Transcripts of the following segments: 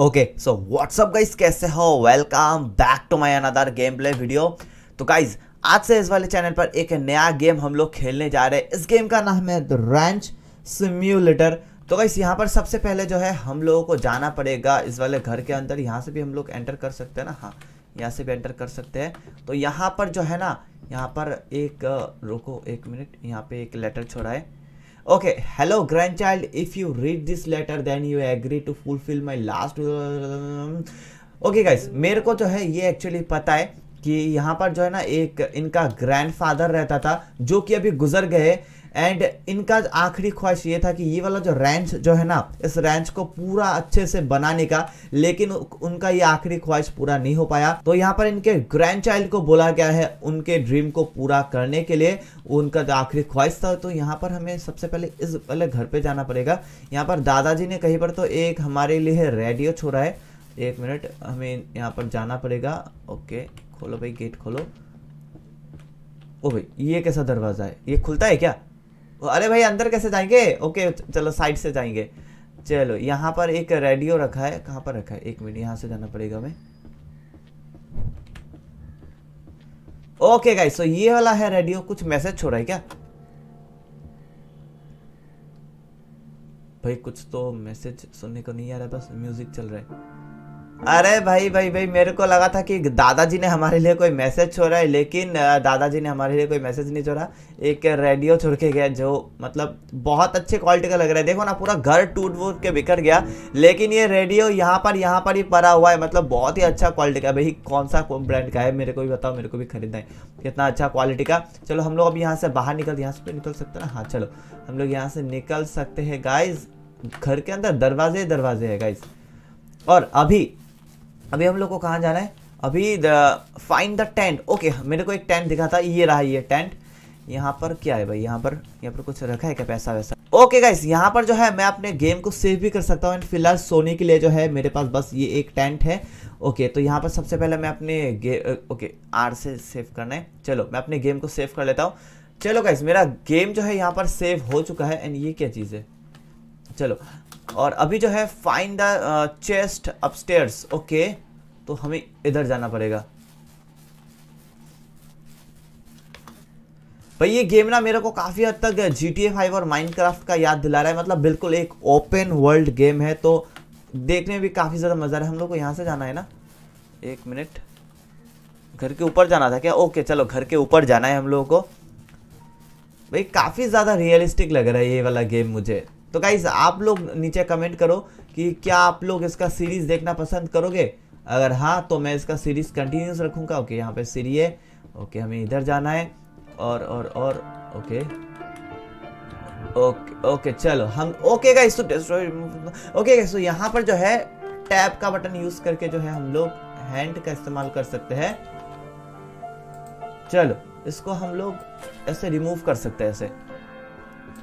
Okay so what's up guys कैसे हो welcome back to my another game play video तो guys आज से इस वाले चैनल पर एक नया गेम हम लोग खेलने जा रहे हैं इस गेम का नाम है द रैंच सिम्यूलेटर तो गाइस यहाँ पर सबसे पहले जो है हम लोगों को जाना पड़ेगा इस वाले घर के अंदर यहाँ से भी हम लोग एंटर कर सकते हैं ना हाँ यहाँ से भी एंटर कर सकते हैं तो यहाँ पर जो है ना यहाँ पर एक रुको एक मिनट यहाँ पे एक लेटर छोड़ा है Okay, hello grandchild. If you read this letter, then you agree to fulfill my last. Okay, guys, मेरे को जो है ये actually पता है कि यहाँ पर जो है ना एक इनका ग्रैंडफादर रहता था जो कि अभी गुजर गए एंड इनका आखिरी ख्वाहिश ये था कि ये वाला जो रैंच जो है ना इस रैंच को पूरा अच्छे से बनाने का लेकिन उनका ये आखिरी ख्वाहिश पूरा नहीं हो पाया तो यहाँ पर इनके ग्रैंड चाइल्ड को बोला गया है उनके ड्रीम को पूरा करने के लिए उनका जो आखिरी ख्वाहिश था तो यहाँ पर हमें सबसे पहले इस पहले घर पर जाना पड़ेगा यहाँ पर दादाजी ने कहीं पर तो एक हमारे लिए रेडियो छोड़ा है एक मिनट हमें यहाँ पर जाना पड़ेगा ओके खोलो भाई गेट खोलो ओ भाई ये कैसा दरवाज़ा है ये खुलता है क्या अरे भाई अंदर कैसे जाएंगे ओके चलो साइड से जाएंगे चलो यहाँ पर एक रेडियो रखा है कहाँ पर रखा है एक मिनट यहाँ से जाना पड़ेगा हमें ओके गाइस सो ये वाला है रेडियो कुछ मैसेज छोड़ा है क्या भाई कुछ तो मैसेज सुनने को नहीं आ रहा बस म्यूजिक चल रहा है अरे भाई भाई भाई मेरे को लगा था कि दादाजी ने हमारे लिए कोई मैसेज छोड़ा है लेकिन दादाजी ने हमारे लिए कोई मैसेज नहीं छोड़ा एक रेडियो छोड़ के गया जो मतलब बहुत अच्छे क्वालिटी का लग रहा है देखो ना पूरा घर टूट वूट के बिखर गया लेकिन ये रेडियो यहाँ पर यहाँ पर ही पड़ा हुआ है मतलब बहुत ही अच्छा क्वालिटी का भाई कौन सा ब्रांड का है मेरे को भी बताओ मेरे को भी खरीदना है कितना अच्छा क्वालिटी का चलो हम लोग अब यहाँ से बाहर निकल यहाँ से तो निकल सकते ना हाँ चलो हम लोग यहाँ से निकल सकते हैं गाइज घर के अंदर दरवाजे दरवाजे है गाइज और अभी अभी हम लोग को कहाँ जाना है अभी the find the tent okay मेरे को एक टेंट दिखा था ये रहा ये टेंट यहाँ पर क्या है भाई यहाँ पर यहाँ पर कुछ रखा है क्या पैसा वैसा ओके गाइस यहाँ पर जो है मैं अपने गेम को सेव भी कर सकता हूँ एंड फिलहाल सोने के लिए जो है मेरे पास बस ये एक टेंट है ओके तो यहाँ पर सबसे पहले मैं अपने ओके आर से सेव करना है चलो मैं अपने गेम को सेव कर लेता हूँ चलो गाइस मेरा गेम जो है यहाँ पर सेव हो चुका है एंड ये क्या चीज़ है चलो और अभी जो है find the chest upstairs okay तो हमें इधर जाना पड़ेगा भाई ये गेम ना मेरे को काफ़ी हद तक जी टी ए फाइव और माइनक्राफ्ट का याद दिला रहा है मतलब बिल्कुल एक ओपन वर्ल्ड गेम है तो देखने में भी काफ़ी ज़्यादा मज़ा आ रहा है हम लोग को यहाँ से जाना है ना एक मिनट घर के ऊपर जाना था क्या ओके चलो घर के ऊपर जाना है हम लोगों को भाई काफ़ी ज़्यादा रियलिस्टिक लग रहा है ये वाला गेम मुझे तो गाइज आप लोग नीचे कमेंट करो कि क्या आप लोग इसका सीरीज़ देखना पसंद करोगे अगर हाँ तो मैं इसका सीरीज़ कंटिन्यूस रखूंगा ओके यहाँ पे सीरी है ओके हमें इधर जाना है और और और ओके ओके ओके चलो हम ओके गाइस तो ओके गाइस तो यहाँ पर जो है टैब का बटन यूज करके जो है हम लोग हैंड का इस्तेमाल कर सकते हैं चलो इसको हम लोग ऐसे रिमूव कर सकते हैं ऐसे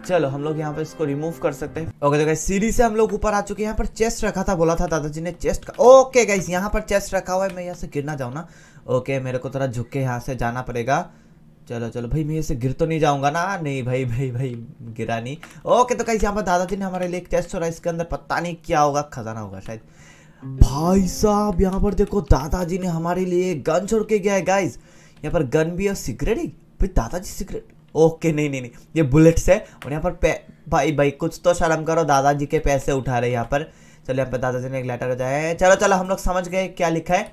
चलो हम लोग यहाँ पे इसको रिमूव कर सकते हैं ओके तो सीढ़ी से हम लोग ऊपर आ चुके हैं यहाँ पर चेस्ट रखा था बोला था दादाजी ने चेस्ट का ओके गाइस यहाँ पर चेस्ट रखा हुआ है मैं यहाँ से गिरना जाऊँ ना ओके मेरे को थोड़ा झुक के यहाँ से जाना पड़ेगा चलो चलो भाई मैं इसे गिर तो नहीं जाऊंगा ना नहीं भाई भाई भाई गिरा नहीं ओके तो कहीं यहाँ पर दादाजी ने हमारे लिए एक चेस्ट छोड़ा इसके अंदर पता नहीं क्या होगा खजाना होगा शायद भाई साहब यहाँ पर देखो दादाजी ने हमारे लिए गन छोड़ के गया है गाइज यहाँ पर गन भी और सिगरेट ही भाई दादाजी सिगरेट ओके नहीं नहीं नहीं ये बुलेट्स है और यहाँ पर भाई भाई कुछ तो शर्म करो दादाजी के पैसे उठा रहे यहाँ पर चलो यहाँ पर दादाजी ने एक लेटर हो जाए चलो चलो हम लोग समझ गए क्या लिखा है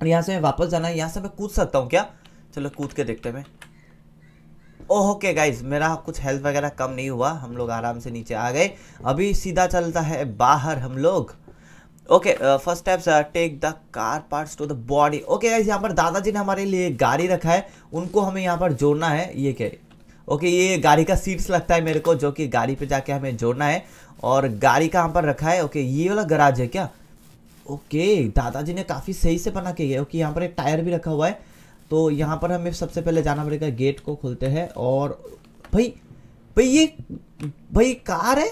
और यहाँ से मैं वापस जाना है यहाँ से मैं कूद सकता हूँ क्या चलो कूद के देखते हैं ओके गाइज मेरा कुछ हेल्थ वगैरह कम नहीं हुआ हम लोग आराम से नीचे आ गए अभी सीधा चलता है बाहर हम लोग okay first steps take the car parts to the body okay यहाँ पर दादाजी ने हमारे लिए गाड़ी रखा है उनको हमें यहाँ पर जोड़ना है ये क्या ओके okay, ये गाड़ी का सीट्स लगता है मेरे को जो कि गाड़ी पे जाके हमें जोड़ना है और गाड़ी कहाँ पर रखा है ओके okay, ये वाला गराज है क्या ओके okay, दादाजी ने काफ़ी सही से बना के गया ओके यहाँ पर एक टायर भी रखा हुआ है तो यहाँ पर हमें सबसे पहले जाना पड़ेगा गेट को खोलते हैं और भाई भाई ये भाई कार है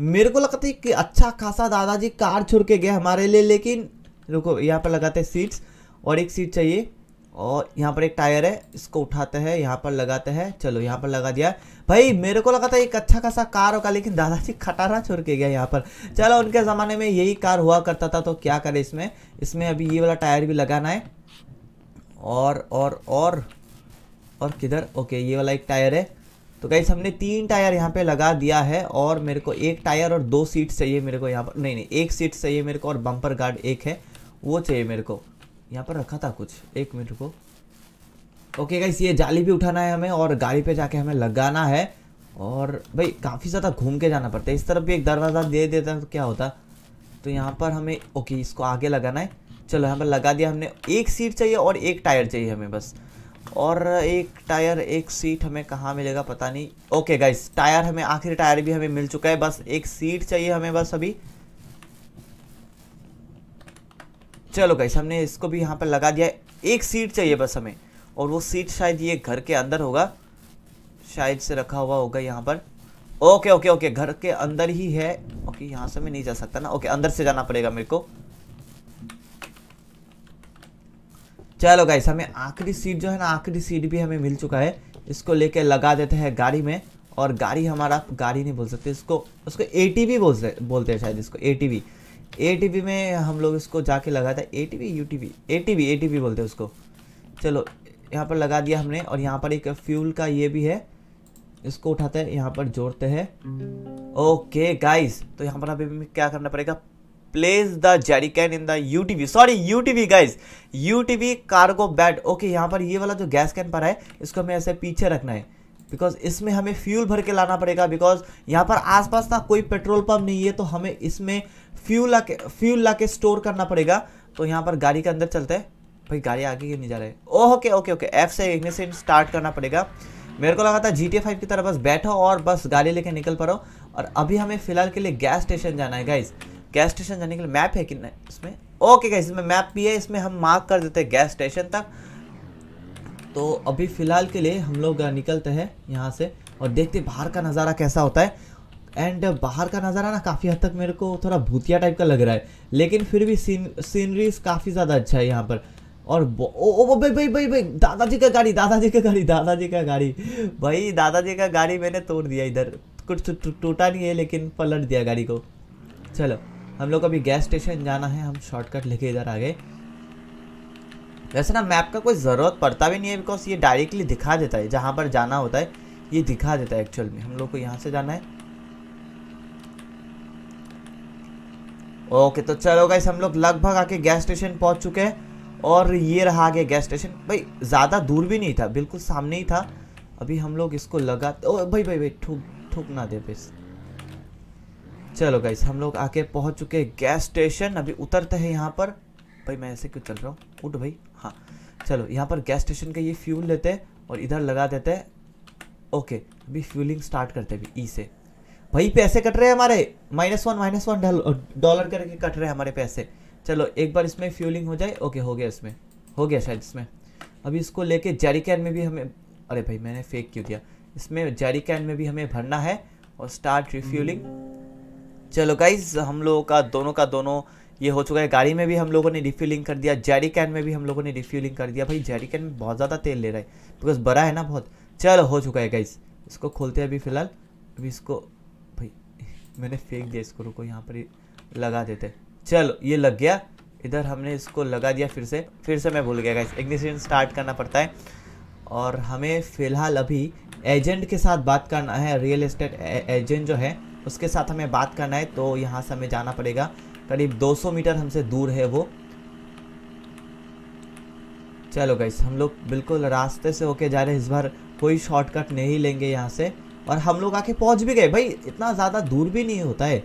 मेरे को लगता है कि अच्छा खासा दादाजी कार छोड़ के गए हमारे लिए लेकिन रुको यहाँ पर लगाते हैं सीट्स और एक सीट चाहिए और यहाँ पर एक टायर है इसको उठाते हैं यहाँ पर लगाते हैं चलो यहाँ पर लगा दिया भाई मेरे को लगा था एक अच्छा खासा कार होगा लेकिन दादाजी खटारा छोड़ के गया यहाँ पर चलो उनके ज़माने में यही कार हुआ करता था तो क्या करें इसमें इसमें अभी ये वाला टायर भी लगाना है और और और और किधर ओके ये वाला एक टायर है तो गाइस हमने तीन टायर यहाँ पे लगा दिया है और मेरे को एक टायर और दो सीट चाहिए मेरे को यहाँ पर नहीं नहीं एक सीट चाहिए मेरे को और बम्पर गार्ड एक है वो चाहिए मेरे को यहाँ पर रखा था कुछ एक मिनट को ओके गाइस ये जाली भी उठाना है हमें और गाड़ी पे जाके हमें लगाना है और भाई काफ़ी ज़्यादा घूम के जाना पड़ता है इस तरफ भी एक दरवाज़ा दे देता तो क्या होता तो यहाँ पर हमें ओके इसको आगे लगाना है चलो यहाँ पर लगा दिया हमने एक सीट चाहिए और एक टायर चाहिए हमें बस और एक टायर एक सीट हमें कहाँ मिलेगा पता नहीं ओके गाइस टायर हमें आखिरी टायर भी हमें मिल चुका है बस एक सीट चाहिए हमें बस अभी चलो गाइस हमने इसको भी यहाँ पर लगा दिया एक सीट चाहिए बस हमें और वो सीट शायद ये घर के अंदर होगा शायद से रखा हुआ होगा यहाँ पर ओके ओके ओके घर के अंदर ही है ओके यहाँ से मैं नहीं जा सकता ना ओके अंदर से जाना पड़ेगा मेरे को चलो गाइस हमें आखिरी सीट जो है ना आखिरी सीट भी हमें मिल चुका है इसको लेके लगा देते हैं गाड़ी में और गाड़ी हमारा गाड़ी नहीं बोल सकते इसको उसको ए टी बी बोलते बोलते हैं शायद इसको A T B A T B में हम लोग इसको जाके लगाते हैं A T B U T B A T B A T B बोलते हैं उसको चलो यहाँ पर लगा दिया हमने और यहाँ पर एक फ्यूल का ये भी है इसको उठाते हैं यहाँ पर जोड़ते हैं ओके गाइस तो यहाँ पर अभी क्या करना पड़ेगा place the jerry in the UTV sorry UTV guys UTV cargo bed okay यहाँ पर ये वाला जो गैस कैन पर है इसको हमें ऐसे पीछे रखना है बिकॉज इसमें हमें फ्यूल भर के लाना पड़ेगा बिकॉज यहाँ पर आसपास ना कोई पेट्रोल पंप नहीं है तो हमें इसमें फ्यूल ला के फ्यूल ला के स्टोर करना पड़ेगा तो यहाँ पर गाड़ी के अंदर चलते हैं भाई गाड़ी आगे क्यों नहीं जा रहे ओके ओके ओके एफ से इग्निशन स्टार्ट करना पड़ेगा मेरे को लगा था जी टी फाइव की तरह बस बैठो और बस गाड़ी लेके निकल पड़ो और अभी हमें फ़िलहाल के लिए गैस स्टेशन जाना है गाइज़ गैस स्टेशन जाने के लिए मैप है कि नहीं इसमें ओके गैस इसमें मैप भी है इसमें हम मार्क कर देते हैं गैस स्टेशन तक तो अभी फ़िलहाल के लिए हम लोग निकलते हैं यहाँ से और देखते बाहर का नज़ारा कैसा होता है एंड बाहर का नज़ारा ना काफ़ी हद तक मेरे को थोड़ा भूतिया टाइप का लग रहा है लेकिन फिर भी सीन सीनरीज काफ़ी ज़्यादा अच्छा है यहाँ पर और ओ, ओ भाई भाई भाई भाई दादाजी का गाड़ी दादाजी का गाड़ी दादाजी का गाड़ी भाई दादाजी का गाड़ी मैंने तोड़ दिया इधर कुछ तो टूटा नहीं है लेकिन पलट दिया गाड़ी को चलो हम लोग अभी गैस स्टेशन जाना है हम शॉर्टकट लेके इधर आ गए वैसे ना मैप का कोई ज़रूरत पड़ता भी नहीं है बिकॉज ये डायरेक्टली दिखा देता है जहाँ पर जाना होता है ये दिखा देता है एक्चुअल में हम लोग को यहाँ से जाना है ओके तो चलो गाइस हम लोग लगभग आके गैस स्टेशन पहुँच चुके हैं और ये रहा आगे गैस स्टेशन भाई ज़्यादा दूर भी नहीं था बिल्कुल सामने ही था अभी हम लोग इसको लगा ओ भाई भाई भाई ठूक ठूक ना दे बस चलो गाइस हम लोग आके पहुंच चुके हैं गैस स्टेशन अभी उतरते हैं यहाँ पर भाई मैं ऐसे क्यों चल रहा हूँ उठ भाई हाँ चलो यहाँ पर गैस स्टेशन का ये फ्यूल लेते हैं और इधर लगा देते हैं ओके अभी फ्यूलिंग स्टार्ट करते हैं ई e से भाई पैसे कट रहे हैं हमारे minus one minus one dollar करके कट रहे हैं हमारे पैसे चलो एक बार इसमें फ्यूलिंग हो जाए ओके हो गया इसमें हो गया शायद इसमें अभी इसको लेके जारी कैन में भी हमें अरे भाई मैंने फेक क्यों दिया इसमें जारी कैन में भी हमें भरना है और स्टार्ट रिफ्यूलिंग चलो गाइज हम लोगों का दोनों का दोनों ये हो चुका है गाड़ी में भी हम लोगों ने रिफ्यूलिंग कर दिया जेरी कैन में भी हम लोगों ने रिफ्यूलिंग कर दिया भाई जेरी कैन में बहुत ज़्यादा तेल ले रहा है बिकॉज बड़ा है ना बहुत चलो हो चुका है गाइज इसको खोलते हैं अभी फ़िलहाल अभी इसको भाई मैंने फेंक दिया इसको रुको यहाँ पर लगा देते चलो ये लग गया इधर हमने इसको लगा दिया फिर से फिर से मैं भूल गया गाइज इग्निशन स्टार्ट करना पड़ता है और हमें फ़िलहाल अभी एजेंट के साथ बात करना है रियल एस्टेट एजेंट जो है उसके साथ हमें बात करना है तो यहाँ से हमें जाना पड़ेगा करीब 200 मीटर हमसे दूर है वो चलो गई हम लोग बिल्कुल रास्ते से होके जा रहे हैं इस बार कोई शॉर्टकट नहीं लेंगे यहाँ से और हम लोग आके पहुँच भी गए भाई इतना ज़्यादा दूर भी नहीं होता है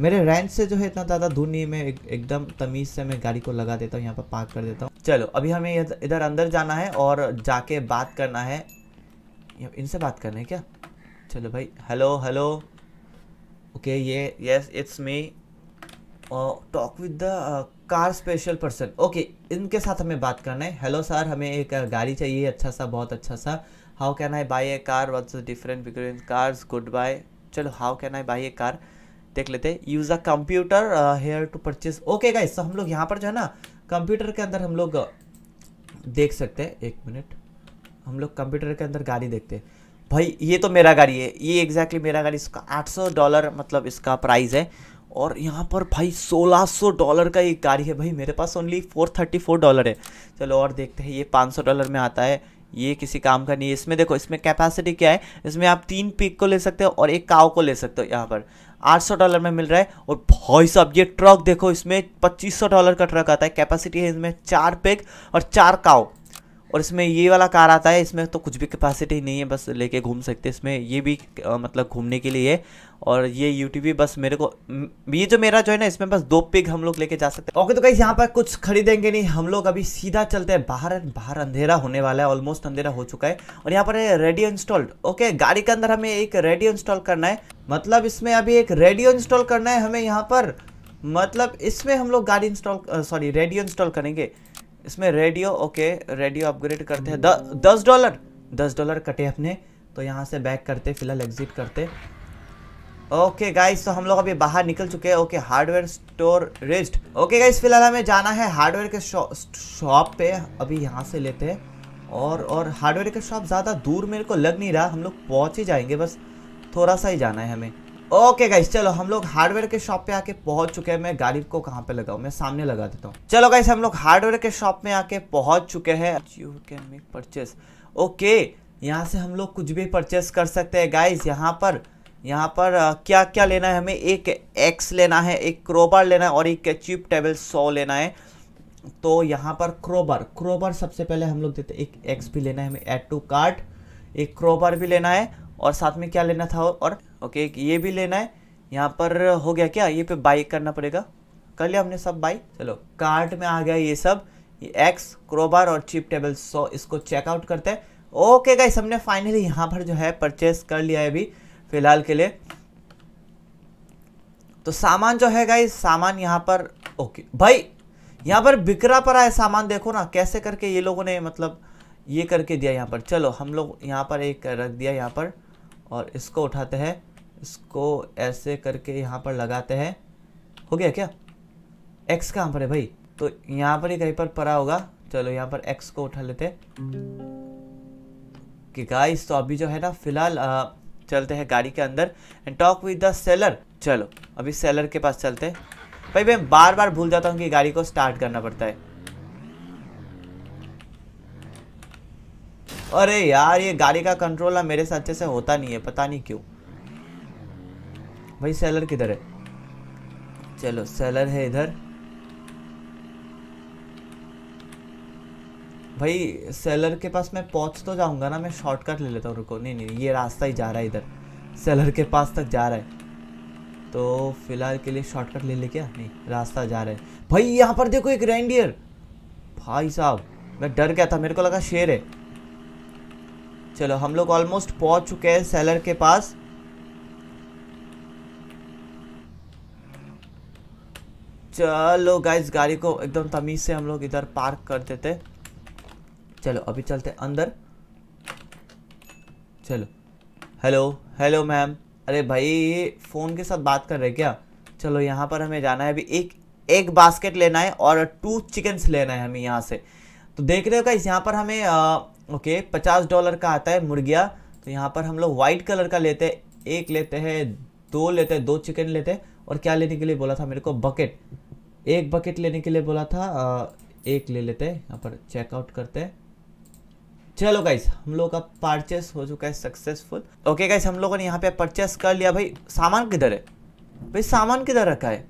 मेरे रेंज से जो है इतना ज़्यादा दूर नहीं है मैं एक, एकदम तमीज़ से मैं गाड़ी को लगा देता हूँ यहाँ पर पार्क कर देता हूँ चलो अभी हमें इधर अंदर जाना है और जाके बात करना है इनसे बात करना है क्या चलो भाई हेलो हेलो ओके ये yes it's me talk with the car special person okay इनके साथ हमें बात करना है हेलो सर हमें एक uh, गाड़ी चाहिए अच्छा सा बहुत अच्छा सा how can I buy a car what's different between cars goodbye चलो how can I buy a car देख लेते हैं use a computer here to purchase okay guys तो हम लोग यहाँ पर जो है ना कंप्यूटर के अंदर हम लोग uh, देख सकते हैं एक मिनट हम लोग कंप्यूटर के अंदर गाड़ी देखते हैं भाई ये तो मेरा गाड़ी है ये एग्जैक्टली मेरा गाड़ी इसका 800 डॉलर मतलब इसका प्राइस है और यहाँ पर भाई 1600 डॉलर का एक गाड़ी है भाई मेरे पास ओनली 434 डॉलर है चलो और देखते हैं ये 500 डॉलर में आता है ये किसी काम का नहीं है इसमें देखो इसमें कैपेसिटी क्या है इसमें आप तीन पिक को ले सकते हो और एक काव को ले सकते हो यहाँ पर 800 डॉलर में मिल रहा है और भाई साहब ये ट्रक देखो इसमें 2500 डॉलर का ट्रक आता है कैपेसिटी है इसमें चार पिक और चार काव और इसमें ये वाला कार आता है इसमें तो कुछ भी कैपेसिटी नहीं है बस लेके घूम सकते इसमें ये भी आ, मतलब घूमने के लिए है और ये यूटीवी बस मेरे को ये जो मेरा जो है ना इसमें बस दो पिग हम लोग लेके जा सकते हैं ओके तो कहीं यहाँ पर कुछ खरीदेंगे नहीं हम लोग अभी सीधा चलते हैं बाहर बाहर अंधेरा होने वाला है ऑलमोस्ट अंधेरा हो चुका है और यहाँ पर है रेडियो इंस्टॉल्ड ओके गाड़ी के अंदर हमें एक रेडियो इंस्टॉल करना है मतलब इसमें अभी एक रेडियो इंस्टॉल करना है हमें यहाँ पर मतलब इसमें हम लोग गाड़ी इंस्टॉल सॉरी रेडियो इंस्टॉल करेंगे इसमें रेडियो ओके रेडियो अपग्रेड करते हैं hmm. दस डॉलर दस डॉलर कटे अपने तो यहाँ से बैक करते फिलहाल एग्जिट करते ओके गाइस तो हम लोग अभी बाहर निकल चुके हैं okay hardware store rest okay guys फिलहाल हमें जाना है हार्डवेयर के शॉप पे अभी यहाँ से लेते हैं और और हार्डवेयर के शॉप ज़्यादा दूर मेरे को लग नहीं रहा हम लोग पहुँच ही जाएंगे बस थोड़ा सा ही जाना है हमें ओके गाइस चलो हम लोग हार्डवेयर के शॉप पे आके पहुंच चुके हैं मैं गाड़ी को कहाँ पे लगाऊं मैं सामने लगा देता हूँ चलो गाइस हम लोग हार्डवेयर के शॉप में आके पहुंच चुके हैं you can make purchase okay यहां से हम लोग कुछ भी परचेस कर सकते हैं गाइस यहाँ पर यहाँ पर क्या क्या लेना है हमें एक एक्स लेना है एक क्रोबर लेना है और एक चिप टेबल सौ लेना है तो यहाँ पर क्रोबर क्रोबर सबसे पहले हम लोग देते एक एक्स भी लेना है हमें एड टू कार्ट एक क्रोबर भी लेना है और साथ में क्या लेना था और ओके ये भी लेना है यहाँ पर हो गया क्या ये पे बाई करना पड़ेगा कर लिया हमने सब बाई चलो कार्ट में आ गया ये सब ये एक्स क्रोबार और चिप टेबल सौ इसको चेकआउट करते हैं ओके गाइस हमने फाइनली यहाँ पर जो है परचेस कर लिया है अभी फिलहाल के लिए तो सामान जो है गाइस सामान यहाँ पर ओके भाई यहाँ पर बिकरा पड़ा है सामान देखो ना कैसे करके ये लोगों ने मतलब ये करके दिया यहाँ पर चलो हम लोग यहाँ पर एक रख दिया यहाँ पर और इसको उठाते हैं इसको ऐसे करके यहाँ पर लगाते हैं हो गया क्या एक्स कहाँ पर है भाई तो यहाँ पर ही कहीं पर पड़ा होगा चलो यहाँ पर एक्स को उठा लेते कि गाइस तो अभी जो है ना फिलहाल चलते हैं गाड़ी के अंदर and talk with the seller चलो अभी सेलर के पास चलते हैं भाई मैं बार बार भूल जाता हूँ कि गाड़ी को स्टार्ट करना पड़ता है अरे यार ये गाड़ी का कंट्रोल ना मेरे से अच्छे से होता नहीं है पता नहीं क्यों भाई सेलर किधर है चलो सेलर है इधर भाई सेलर के पास मैं पहुंच तो जाऊंगा ना मैं शॉर्टकट ले लेता हूँ रुको नहीं नहीं ये रास्ता ही जा रहा है इधर सेलर के पास तक जा रहा है तो फिलहाल के लिए शॉर्टकट ले ले क्या नहीं रास्ता जा रहा है भाई यहाँ पर देखो एक रेंडियर भाई साहब मैं डर गया था मेरे को लगा शेर है चलो हम लोग ऑलमोस्ट पहुँच चुके हैं सेलर के पास चलो गाइज गाड़ी को एकदम तमीज से हम लोग इधर पार्क कर देते चलो अभी चलते अंदर चलो हेलो हेलो मैम अरे भाई फ़ोन के साथ बात कर रहे क्या चलो यहाँ पर हमें जाना है अभी एक एक बास्केट लेना है और टू चिकन्स लेना है हमें यहाँ से तो देख रहे हो गाइस यहाँ पर हमें आ, ओके पचास डॉलर का आता है मुर्गिया तो यहाँ पर हम लोग वाइट कलर का लेते हैं एक लेते हैं दो लेते हैं दो चिकन लेते हैं और क्या लेने के लिए बोला था मेरे को बकेट एक बकेट लेने के लिए बोला था एक ले लेते हैं यहाँ पर चेकआउट करते हैं चलो गाइस हम लोग का परचेस हो चुका है सक्सेसफुल ओके गाइस हम लोगों ने यहाँ पे परचेस कर लिया भाई सामान किधर है भाई सामान किधर रखा है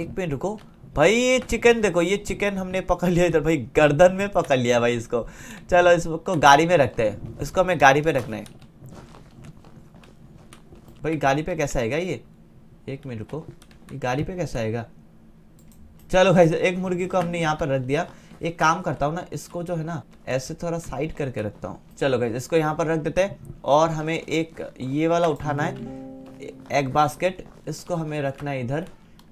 एक मिनट रुको भाई ये चिकन देखो ये चिकन हमने पकड़ लिया इधर भाई गर्दन में पकड़ लिया भाई इसको चलो इसको गाड़ी में रखते हैं इसको हमें गाड़ी पे रखना है भाई गाड़ी पे कैसा है ये एक मिनट रुको गाड़ी पे कैसे आएगा चलो भाई एक मुर्गी को हमने यहाँ पर रख दिया एक काम करता हूँ ना इसको जो है ना ऐसे थोड़ा साइड करके रखता हूँ चलो भाई इसको यहाँ पर रख देते हैं और हमें एक ये वाला उठाना है एग बास्केट इसको हमें रखना है इधर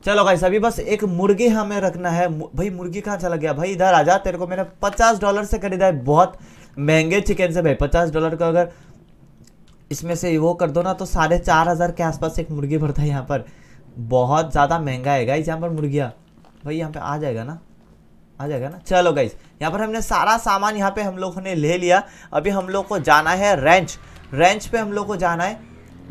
चलो भाई अभी बस एक मुर्गी हमें रखना है भाई मुर्गी कहाँ चला गया भाई इधर आ जा तेरे को मैंने पचास डॉलर से खरीदा है बहुत महंगे चिकन से भाई पचास डॉलर का अगर इसमें से वो कर दो ना तो साढ़े चार हज़ार के आसपास एक मुर्गी भरता है यहाँ पर बहुत ज़्यादा महंगा है गाइज यहाँ पर मुर्गिया भाई यहाँ पे आ जाएगा ना आ जाएगा ना चलो गाइज यहाँ पर हमने सारा सामान यहाँ पे हम लोगों ने ले लिया अभी हम लोग को जाना है रेंच रेंच पे हम लोग को जाना है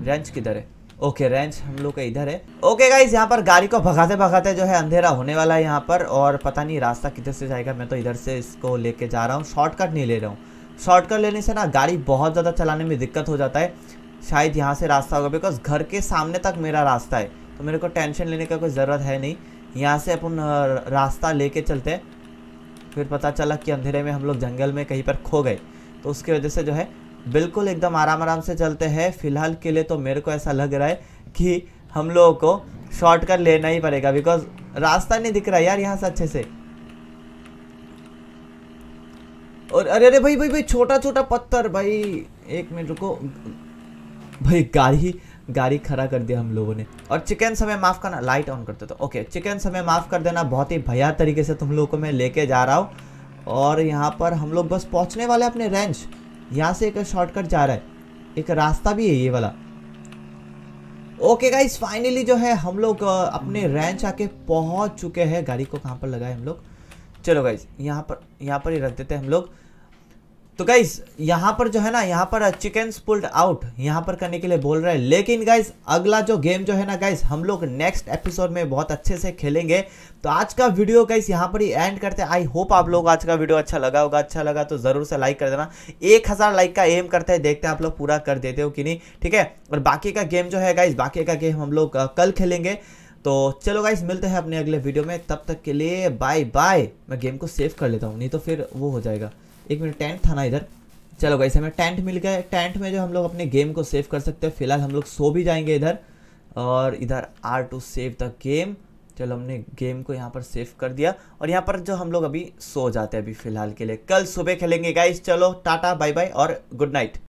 रेंच किधर है ओके रेंच हम लोग का इधर है ओके गाइज यहाँ पर गाड़ी को भगाते भगाते जो है अंधेरा होने वाला है यहाँ पर और पता नहीं रास्ता किधर से जाएगा मैं तो इधर से इसको लेके जा रहा हूँ शॉर्टकट नहीं ले रहा हूँ शॉर्टकट लेने से ना गाड़ी बहुत ज़्यादा चलाने में दिक्कत हो जाता है शायद यहाँ से रास्ता होगा बिकॉज घर के सामने तक मेरा रास्ता है तो मेरे को टेंशन लेने का कोई ज़रूरत है नहीं यहाँ से अपन रास्ता लेके चलते फिर पता चला कि अंधेरे में हम लोग जंगल में कहीं पर खो गए तो उसकी वजह से जो है बिल्कुल एकदम आराम आराम से चलते हैं फिलहाल के लिए तो मेरे को ऐसा लग रहा है कि हम लोगों को शॉर्टकट लेना ही पड़ेगा बिकॉज रास्ता नहीं दिख रहा यार यहाँ से अच्छे से और अरे अरे भाई भाई भाई छोटा छोटा पत्थर भाई एक मिनट रुको भाई गाड़ी गाड़ी खड़ा कर दिया हम लोगों ने और चिकन समय माफ़ करना लाइट ऑन करते तो ओके चिकन समय माफ़ कर देना बहुत ही भया तरीके से तुम लोगों को मैं लेके जा रहा हूँ और यहाँ पर हम लोग बस पहुँचने वाले अपने रेंज यहाँ से एक शॉर्टकट जा रहा है एक रास्ता भी है ये वाला ओके गाइस फाइनली जो है हम लोग अपने रेंच आके पहुंच चुके हैं गाड़ी को कहाँ पर लगाए हम लोग चलो गाइस यहाँ पर यहाँ पर ही रख देते हैं हम लोग तो गाइज यहाँ पर जो है ना यहाँ पर चिकन पुल्ड आउट यहाँ पर करने के लिए बोल रहे हैं लेकिन गाइज अगला जो गेम जो है ना गाइज हम लोग नेक्स्ट एपिसोड में बहुत अच्छे से खेलेंगे तो आज का वीडियो गाइज यहाँ पर ही एंड करते हैं आई होप आप लोग आज का वीडियो अच्छा लगा होगा अच्छा लगा तो ज़रूर से लाइक कर देना एक हज़ार लाइक का एम करते हैं देखते हैं आप लोग पूरा कर देते हो कि नहीं ठीक है और बाकी का गेम जो है गाइज बाकी का गेम हम लोग कल खेलेंगे तो चलो गाइस मिलते हैं अपने अगले वीडियो में तब तक के लिए बाय बाय मैं गेम को सेव कर लेता हूँ नहीं तो फिर वो हो जाएगा एक मिनट टेंट था ना इधर चलो गाइस हमें टेंट मिल गया टेंट में जो हम लोग अपने गेम को सेव कर सकते हैं फिलहाल हम लोग सो भी जाएंगे इधर और इधर R to save the game चलो हमने गेम को यहाँ पर सेव कर दिया और यहाँ पर जो हम लोग अभी सो जाते हैं अभी फिलहाल के लिए कल सुबह खेलेंगे गाइस चलो टाटा बाय बाय और गुड नाइट